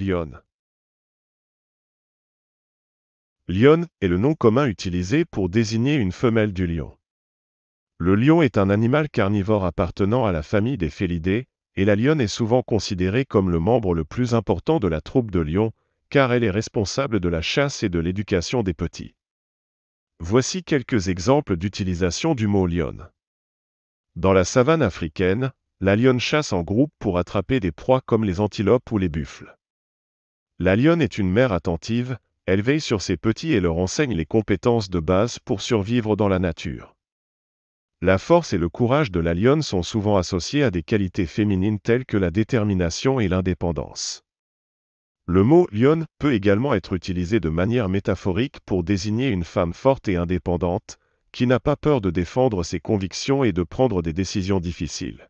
lionne. Lionne est le nom commun utilisé pour désigner une femelle du lion. Le lion est un animal carnivore appartenant à la famille des félidés, et la lionne est souvent considérée comme le membre le plus important de la troupe de lions, car elle est responsable de la chasse et de l'éducation des petits. Voici quelques exemples d'utilisation du mot lionne. Dans la savane africaine, la lionne chasse en groupe pour attraper des proies comme les antilopes ou les buffles. La lionne est une mère attentive, elle veille sur ses petits et leur enseigne les compétences de base pour survivre dans la nature. La force et le courage de la lionne sont souvent associés à des qualités féminines telles que la détermination et l'indépendance. Le mot lionne peut également être utilisé de manière métaphorique pour désigner une femme forte et indépendante, qui n'a pas peur de défendre ses convictions et de prendre des décisions difficiles.